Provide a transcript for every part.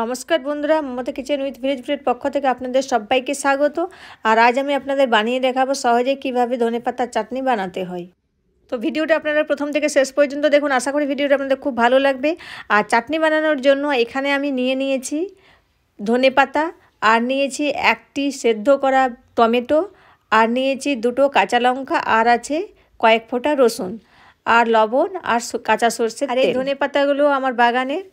নমস্কার বন্ধুরা Mamata kitchen with village ফুডের পক্ষ থেকে আপনাদের সবাইকে স্বাগত আর আজ আমি আপনাদের বানিয়ে দেখাবো সহজে কিভাবে ধনে পাতার চাটনি বানাতে হয় তো ভিডিওটা আপনারা প্রথম থেকে শেষ পর্যন্ত দেখুন আশা করি ভিডিওটা আপনাদের খুব ভালো লাগবে আর চাটনি বানানোর জন্য এখানে আমি নিয়ে নিয়েছি ধনে পাতা আর নিয়েছি একটি সেদ্ধ করা টমেটো আর নিয়েছি দুটো কাঁচা লঙ্কা আর আছে কয়েক ফোঁটা রসুন আর লবণ আর কাঁচা সর্ষে আর এই ধনে পাতাগুলো আমার বাগানের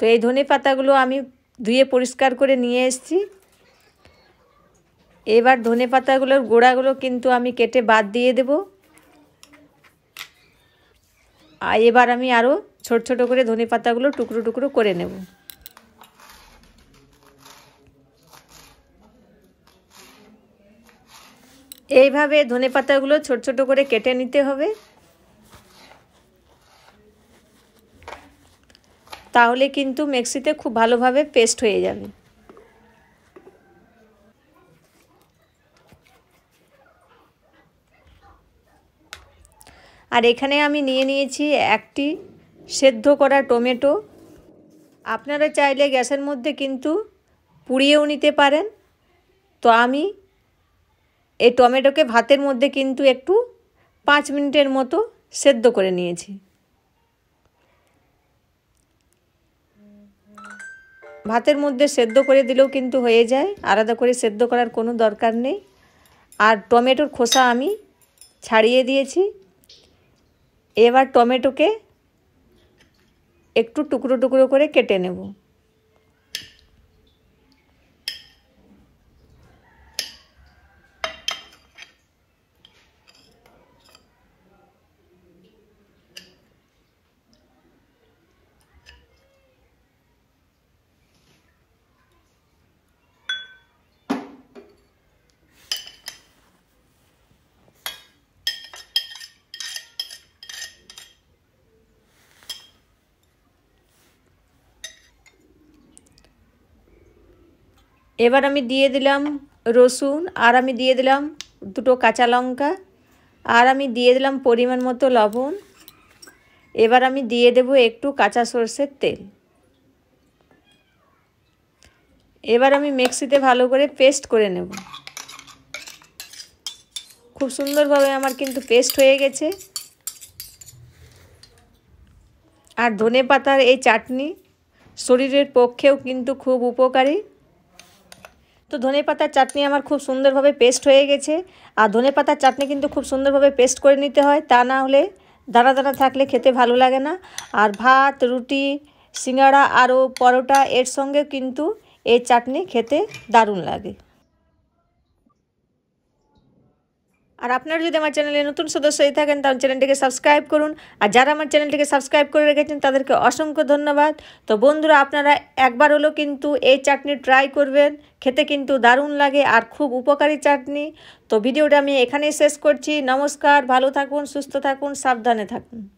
তো এই ধনে পাতাগুলো আমি ধুয়ে পরিষ্কার করে নিয়ে এসেছি এবার ধনে পাতাগুলোর গোড়াগুলো কিন্তু আমি কেটে বাদ দিয়ে দেব আর এবার আমি আরও ছোট ছোট করে ধনে পাতাগুলো টুকরো টুকরো করে নেব এইভাবে ধনে পাতাগুলো ছোট ছোট করে কেটে নিতে হবে তাহলে কিন্তু মিক্সিতে খুব ভালোভাবে পেস্ট হয়ে যাবে আর এখানে আমি নিয়ে নিয়েছি একটি সেদ্ধ করা টমেটো আপনারা চাইলে গ্যাসের মধ্যে কিন্তু পুড়িয়েও নিতে পারেন তো আমি এই টমেটোকে ভাতের মধ্যে কিন্তু একটু পাঁচ মিনিটের মতো সেদ্ধ করে নিয়েছি ভাতের মধ্যে সেদ্ধ করে দিলেও কিন্তু হয়ে যায় আলাদা করে সেদ্ধ করার কোনো দরকার নেই আর টমেটোর খোসা আমি ছাড়িয়ে দিয়েছি এবার টমেটোকে একটু টুকরো টুকরো করে কেটে নেব এবার আমি দিয়ে দিলাম রসুন আর আমি দিয়ে দিলাম দুটো কাঁচা লঙ্কা আর আমি দিয়ে দিলাম পরিমাণ মতো লবণ এবার আমি দিয়ে দেব একটু কাঁচা সর্ষের তেল এবার আমি মিক্সিতে ভালো করে পেস্ট করে নেব খুব সুন্দরভাবে আমার কিন্তু পেস্ট হয়ে গেছে আর ধনে পাতার এই চাটনি শরীরের পক্ষেও কিন্তু খুব উপকারী তো ধনে পাতার চাটনি আমার খুব সুন্দরভাবে পেস্ট হয়ে গেছে আর ধনে পাতার চাটনি কিন্তু খুব সুন্দরভাবে পেস্ট করে নিতে হয় তা না হলে দানা দানা থাকলে খেতে ভালো লাগে না আর ভাত রুটি সিঙ্গাড়া আরও পরোটা এর সঙ্গে কিন্তু এই চাটনি খেতে দারুণ লাগে আর আপনারা যদি আমার চ্যানেলে নতুন সদস্য হয়ে থাকেন তাহলে চ্যানেলটিকে সাবস্ক্রাইব করুন আর যারা আমার চ্যানেলটিকে সাবস্ক্রাইব করে রেখেছেন তাদেরকে অসংখ্য ধন্যবাদ তো বন্ধুরা আপনারা একবার হলো কিন্তু এই চাটনি ট্রাই করবেন খেতে কিন্তু দারুণ লাগে আর খুব উপকারী চাটনি তো ভিডিওটা আমি এখানেই শেষ করছি নমস্কার ভালো থাকুন সুস্থ থাকুন সাবধানে থাকুন